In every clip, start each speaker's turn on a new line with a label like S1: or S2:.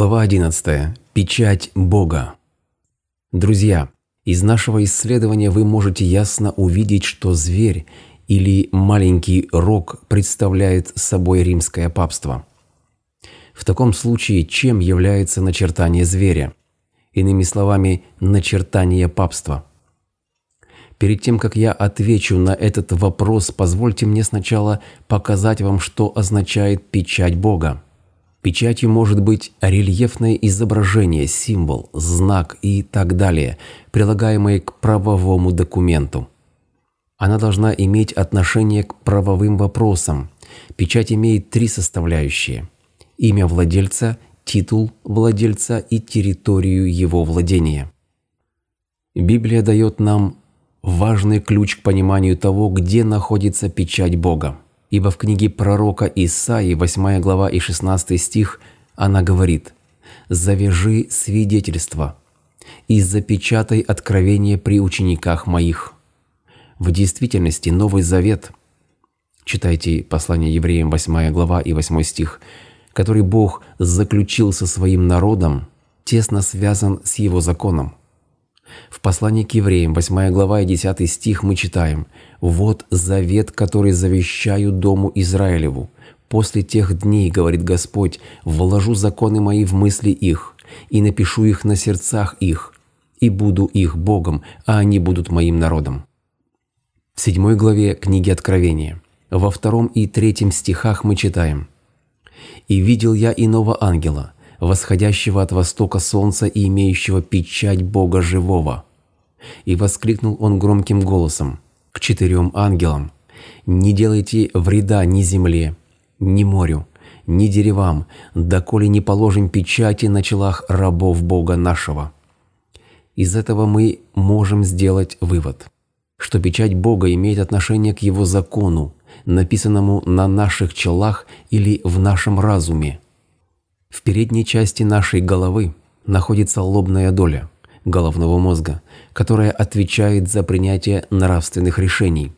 S1: Глава 11. Печать Бога. Друзья, из нашего исследования вы можете ясно увидеть, что зверь или маленький рог представляет собой римское папство. В таком случае, чем является начертание зверя? Иными словами, начертание папства. Перед тем, как я отвечу на этот вопрос, позвольте мне сначала показать вам, что означает печать Бога. Печатью может быть рельефное изображение, символ, знак и так далее, прилагаемые к правовому документу. Она должна иметь отношение к правовым вопросам. Печать имеет три составляющие – имя владельца, титул владельца и территорию его владения. Библия дает нам важный ключ к пониманию того, где находится печать Бога. Ибо в книге пророка Исаии, 8 глава и 16 стих, она говорит «Завяжи свидетельство и запечатай откровение при учениках моих». В действительности Новый Завет, читайте послание евреям 8 глава и 8 стих, который Бог заключил со своим народом, тесно связан с его законом. В послании к евреям, 8 глава и 10 стих мы читаем «Вот завет, который завещаю дому Израилеву. После тех дней, говорит Господь, вложу законы мои в мысли их, и напишу их на сердцах их, и буду их Богом, а они будут моим народом». В 7 главе книги Откровения, во втором и третьем стихах мы читаем «И видел я иного ангела, восходящего от востока солнца и имеющего печать Бога живого. И воскликнул он громким голосом к четырем ангелам, «Не делайте вреда ни земле, ни морю, ни деревам, доколе не положим печати на челах рабов Бога нашего». Из этого мы можем сделать вывод, что печать Бога имеет отношение к Его закону, написанному на наших челах или в нашем разуме, в передней части нашей головы находится лобная доля головного мозга, которая отвечает за принятие нравственных решений.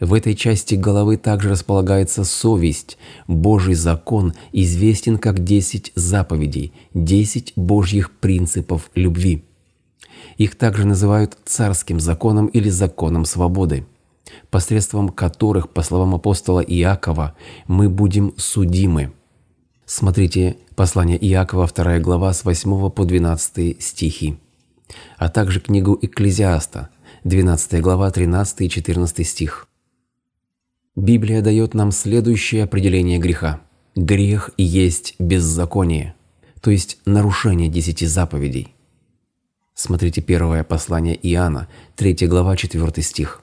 S1: В этой части головы также располагается совесть. Божий закон известен как десять заповедей, десять божьих принципов любви. Их также называют царским законом или законом свободы, посредством которых, по словам апостола Иакова, мы будем судимы. Смотрите послание Иакова, 2 глава, с 8 по 12 стихи, а также книгу Экклезиаста, 12 глава, 13 и 14 стих. Библия дает нам следующее определение греха. Грех есть беззаконие, то есть нарушение десяти заповедей. Смотрите первое послание Иоанна, 3 глава, 4 стих.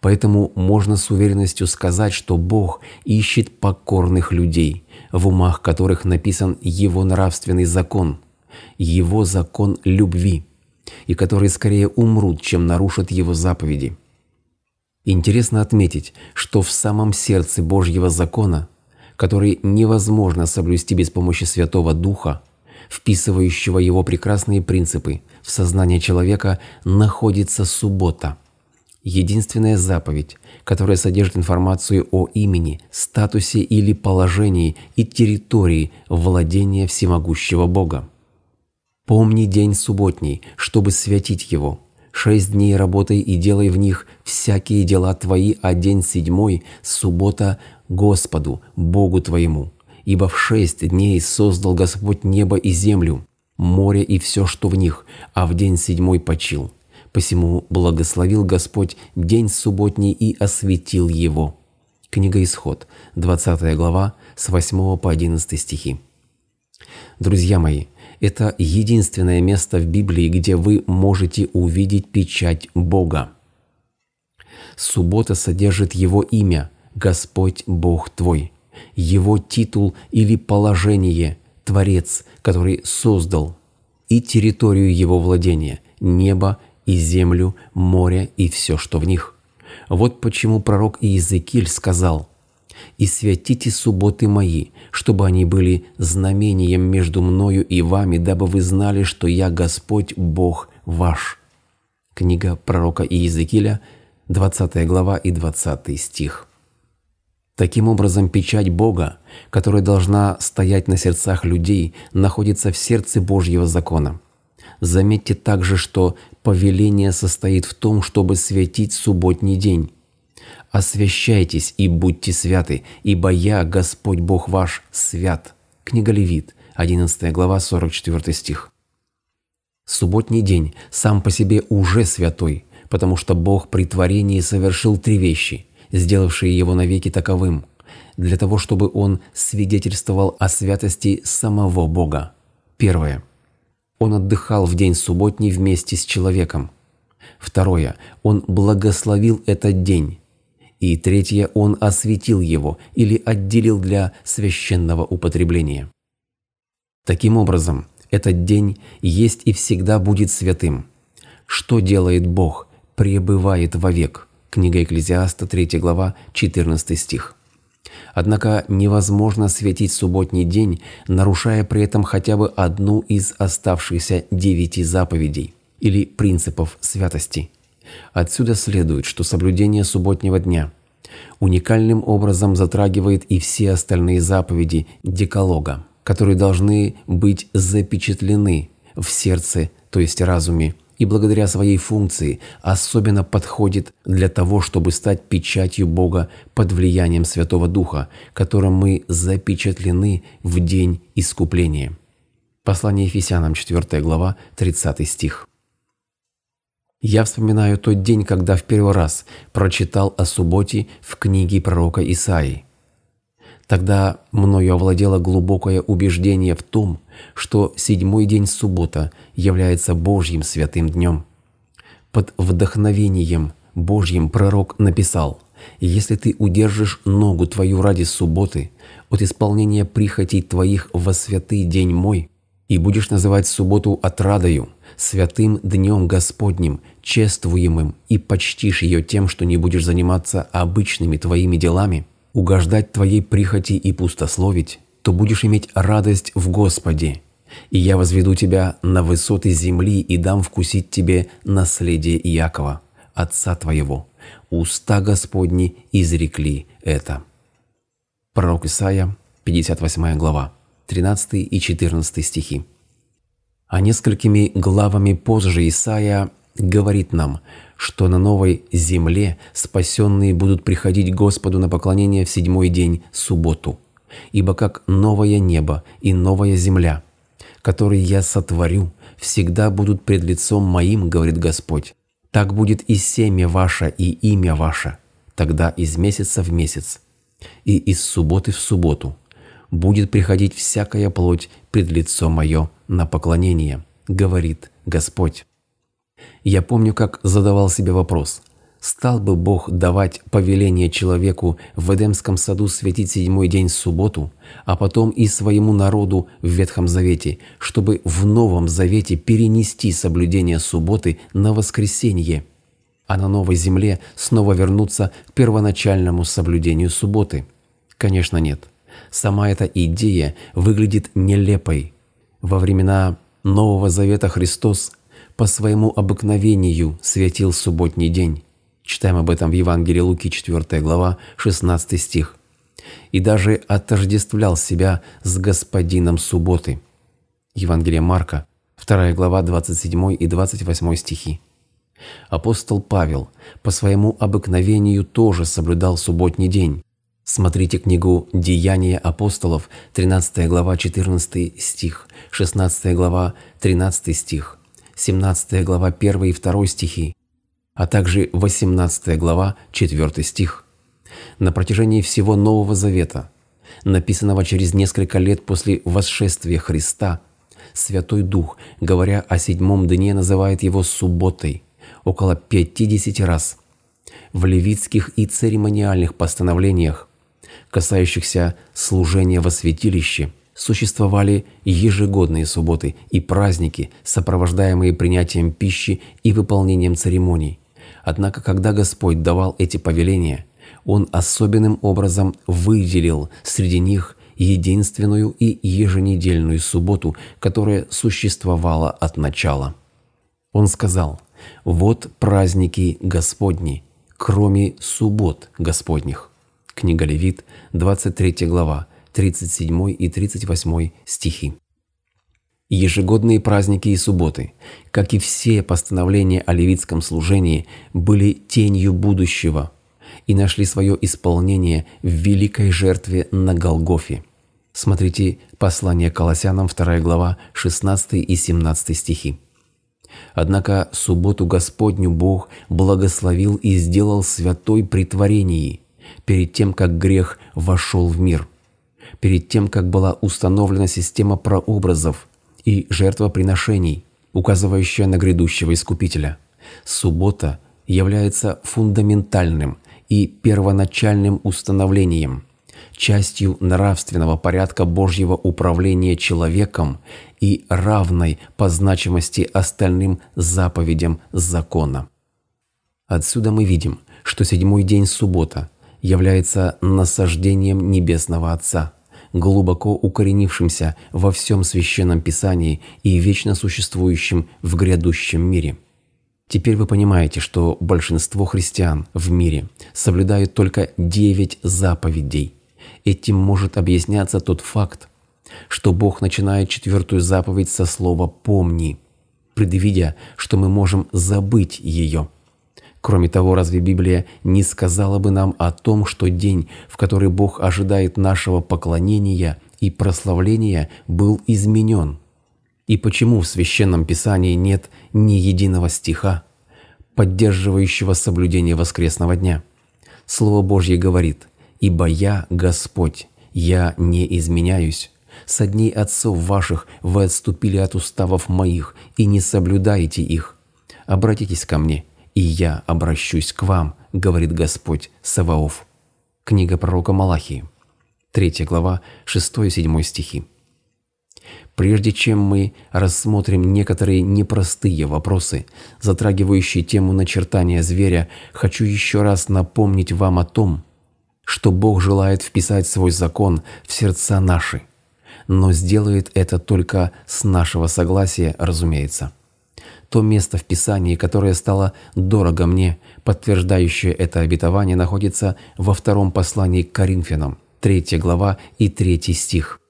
S1: Поэтому можно с уверенностью сказать, что Бог ищет покорных людей, в умах которых написан Его нравственный закон, Его закон любви, и которые скорее умрут, чем нарушат Его заповеди. Интересно отметить, что в самом сердце Божьего закона, который невозможно соблюсти без помощи Святого Духа, вписывающего его прекрасные принципы в сознание человека, находится суббота – единственная заповедь, которая содержит информацию о имени, статусе или положении и территории владения всемогущего Бога. Помни день субботний, чтобы святить его. Шесть дней работай и делай в них всякие дела твои, а день седьмой – суббота Господу, Богу твоему. Ибо в шесть дней создал Господь небо и землю, море и все, что в них, а в день седьмой почил. Посему благословил Господь день субботний и осветил его». Книга Исход, 20 глава, с 8 по 11 стихи. Друзья мои, это единственное место в Библии, где вы можете увидеть печать Бога. Суббота содержит Его имя «Господь Бог твой», Его титул или положение «Творец», который создал, и территорию Его владения – небо и землю, море и все, что в них. Вот почему пророк Иезекииль сказал «И святите субботы мои, чтобы они были знамением между мною и вами, дабы вы знали, что я Господь Бог ваш». Книга пророка Иезекииля, 20 глава и 20 стих. Таким образом, печать Бога, которая должна стоять на сердцах людей, находится в сердце Божьего закона. Заметьте также, что повеление состоит в том, чтобы святить субботний день. «Освящайтесь и будьте святы, ибо я, Господь Бог ваш, свят». Книга Левит, 11 глава, 44 стих. Субботний день сам по себе уже святой, потому что Бог при творении совершил три вещи, сделавшие его навеки таковым, для того, чтобы он свидетельствовал о святости самого Бога. Первое. Он отдыхал в день субботний вместе с человеком. Второе. Он благословил этот день. И третье. Он осветил его или отделил для священного употребления. Таким образом, этот день есть и всегда будет святым. Что делает Бог, пребывает вовек. Книга Экклезиаста, 3 глава, 14 стих. Однако невозможно светить субботний день, нарушая при этом хотя бы одну из оставшихся девяти заповедей или принципов святости. Отсюда следует, что соблюдение субботнего дня уникальным образом затрагивает и все остальные заповеди Декалога, которые должны быть запечатлены в сердце, то есть разуме и благодаря своей функции особенно подходит для того, чтобы стать печатью Бога под влиянием Святого Духа, которым мы запечатлены в день искупления. Послание Ефесянам, 4 глава, 30 стих. Я вспоминаю тот день, когда в первый раз прочитал о субботе в книге пророка Исаии. Тогда мною овладело глубокое убеждение в том, что седьмой день суббота является Божьим святым днем. Под вдохновением Божьим пророк написал «Если ты удержишь ногу твою ради субботы от исполнения прихотей твоих во святый день мой, и будешь называть субботу отрадою, святым днем Господним, чествуемым, и почтишь ее тем, что не будешь заниматься обычными твоими делами, угождать твоей прихоти и пустословить, то будешь иметь радость в Господе, и я возведу тебя на высоты земли и дам вкусить тебе наследие Иакова, отца твоего. Уста Господни изрекли это». Пророк Исаия, 58 глава, 13 и 14 стихи. А несколькими главами позже Исаия говорит нам, что на новой земле спасенные будут приходить Господу на поклонение в седьмой день, субботу. Ибо как новое небо и новая земля, которые я сотворю, всегда будут пред лицом моим, говорит Господь. Так будет и семя ваше, и имя ваше, тогда из месяца в месяц, и из субботы в субботу. Будет приходить всякая плоть пред лицо мое на поклонение, говорит Господь. Я помню, как задавал себе вопрос, стал бы Бог давать повеление человеку в Эдемском саду светить седьмой день субботу, а потом и своему народу в Ветхом Завете, чтобы в Новом Завете перенести соблюдение субботы на воскресенье, а на Новой Земле снова вернуться к первоначальному соблюдению субботы? Конечно нет. Сама эта идея выглядит нелепой. Во времена Нового Завета Христос по своему обыкновению светил субботний день. Читаем об этом в Евангелии Луки, 4 глава, 16 стих. И даже отождествлял себя с господином субботы. Евангелие Марка, 2 глава, 27 и 28 стихи. Апостол Павел по своему обыкновению тоже соблюдал субботний день. Смотрите книгу «Деяния апостолов», 13 глава, 14 стих, 16 глава, 13 стих – 17 глава 1 и 2 стихи, а также 18 глава 4 стих. На протяжении всего Нового Завета, написанного через несколько лет после восшествия Христа, Святой Дух, говоря о седьмом дне, называет его субботой около 50 раз. В левитских и церемониальных постановлениях, касающихся служения во святилище – существовали ежегодные субботы и праздники, сопровождаемые принятием пищи и выполнением церемоний. Однако, когда Господь давал эти повеления, Он особенным образом выделил среди них единственную и еженедельную субботу, которая существовала от начала. Он сказал, «Вот праздники Господни, кроме суббот Господних». Книга Левит, 23 глава, 37 и 38 стихи. Ежегодные праздники и субботы, как и все постановления о левитском служении, были тенью будущего и нашли свое исполнение в великой жертве на Голгофе. Смотрите послание Колоссянам 2 глава 16 и 17 стихи. Однако субботу Господню Бог благословил и сделал святой при перед тем, как грех вошел в мир – перед тем, как была установлена система прообразов и жертвоприношений, указывающая на грядущего Искупителя. Суббота является фундаментальным и первоначальным установлением, частью нравственного порядка Божьего управления человеком и равной по значимости остальным заповедям закона. Отсюда мы видим, что седьмой день суббота – является насаждением Небесного Отца, глубоко укоренившимся во всем Священном Писании и вечно существующим в грядущем мире. Теперь вы понимаете, что большинство христиан в мире соблюдают только девять заповедей. Этим может объясняться тот факт, что Бог начинает четвертую заповедь со слова «помни», предвидя, что мы можем забыть ее – Кроме того, разве Библия не сказала бы нам о том, что день, в который Бог ожидает нашего поклонения и прославления, был изменен? И почему в Священном Писании нет ни единого стиха, поддерживающего соблюдение воскресного дня? Слово Божье говорит «Ибо я Господь, я не изменяюсь». Со дней отцов ваших вы отступили от уставов моих и не соблюдаете их. Обратитесь ко мне, и я обращусь к вам, говорит Господь Саваоф». Книга пророка Малахии, 3 глава, 6-7 стихи. Прежде чем мы рассмотрим некоторые непростые вопросы, затрагивающие тему начертания зверя, хочу еще раз напомнить вам о том, что Бог желает вписать свой закон в сердца наши, но сделает это только с нашего согласия, разумеется. То место в Писании, которое стало дорого мне, подтверждающее это обетование, находится во втором послании к Коринфянам, 3 глава и 3 стих.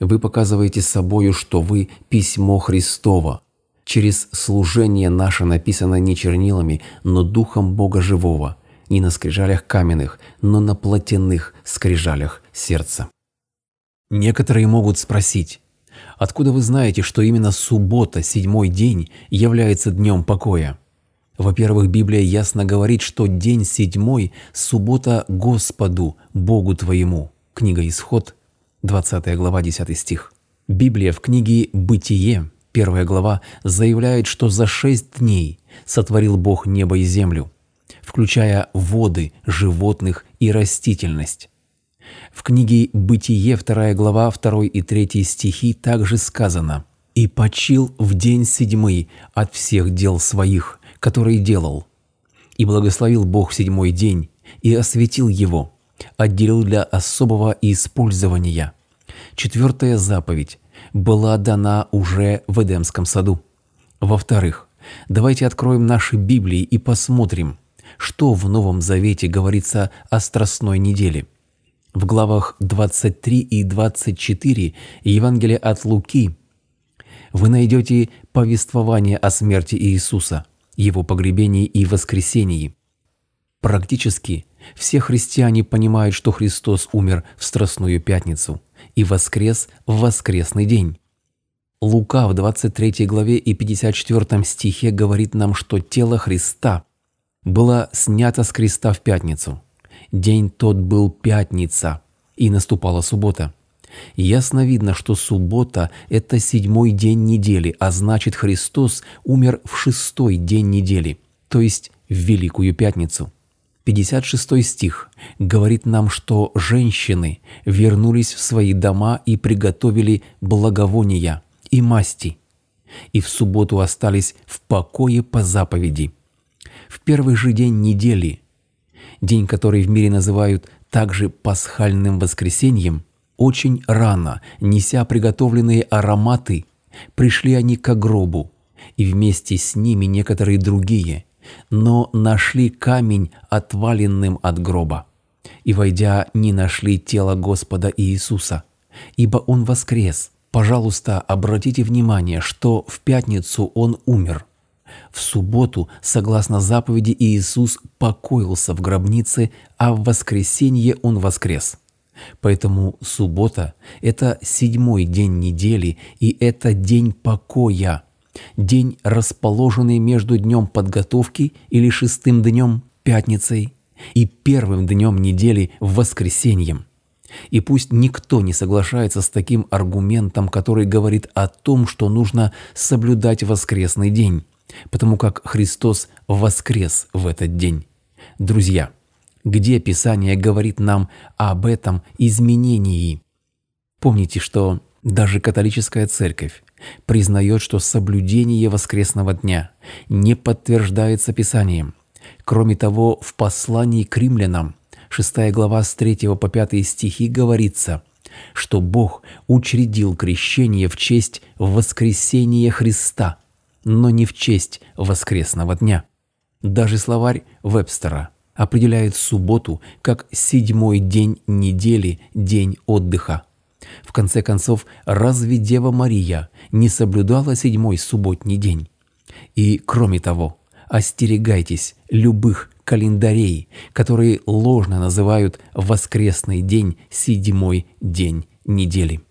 S1: Вы показываете собою, что вы – письмо Христово. Через служение наше написано не чернилами, но Духом Бога Живого, не на скрижалях каменных, но на плотяных скрижалях сердца. Некоторые могут спросить, Откуда вы знаете, что именно суббота, седьмой день, является днем покоя? Во-первых, Библия ясно говорит, что день седьмой – суббота Господу, Богу твоему. Книга Исход, 20 глава, 10 стих. Библия в книге «Бытие», первая глава, заявляет, что за шесть дней сотворил Бог небо и землю, включая воды, животных и растительность. В книге «Бытие» 2 глава 2 и 3 стихи также сказано «И почил в день седьмый от всех дел своих, которые делал. И благословил Бог седьмой день, и осветил его, отделил для особого использования». Четвертая заповедь была дана уже в Эдемском саду. Во-вторых, давайте откроем наши Библии и посмотрим, что в Новом Завете говорится о Страстной неделе – в главах 23 и 24 Евангелия от Луки вы найдете повествование о смерти Иисуса, Его погребении и воскресении. Практически все христиане понимают, что Христос умер в Страстную Пятницу и воскрес в воскресный день. Лука в 23 главе и 54 стихе говорит нам, что тело Христа было снято с креста в пятницу – День тот был пятница, и наступала суббота. Ясно видно, что суббота – это седьмой день недели, а значит Христос умер в шестой день недели, то есть в Великую Пятницу. 56 стих говорит нам, что женщины вернулись в свои дома и приготовили благовония и масти, и в субботу остались в покое по заповеди. В первый же день недели – день, который в мире называют также пасхальным воскресеньем, очень рано, неся приготовленные ароматы, пришли они к гробу, и вместе с ними некоторые другие, но нашли камень, отваленным от гроба. И, войдя, не нашли тело Господа Иисуса, ибо Он воскрес. Пожалуйста, обратите внимание, что в пятницу Он умер, в субботу, согласно заповеди, Иисус покоился в гробнице, а в воскресенье Он воскрес. Поэтому суббота – это седьмой день недели, и это день покоя, день, расположенный между днем подготовки или шестым днем – пятницей, и первым днем недели – воскресеньем. И пусть никто не соглашается с таким аргументом, который говорит о том, что нужно соблюдать воскресный день потому как Христос воскрес в этот день. Друзья, где Писание говорит нам об этом изменении? Помните, что даже католическая церковь признает, что соблюдение воскресного дня не подтверждается Писанием. Кроме того, в послании к римлянам, 6 глава с 3 по 5 стихи говорится, что Бог учредил крещение в честь воскресения Христа – но не в честь воскресного дня. Даже словарь Вебстера определяет субботу как седьмой день недели, день отдыха. В конце концов, разве Дева Мария не соблюдала седьмой субботний день? И, кроме того, остерегайтесь любых календарей, которые ложно называют воскресный день, седьмой день недели.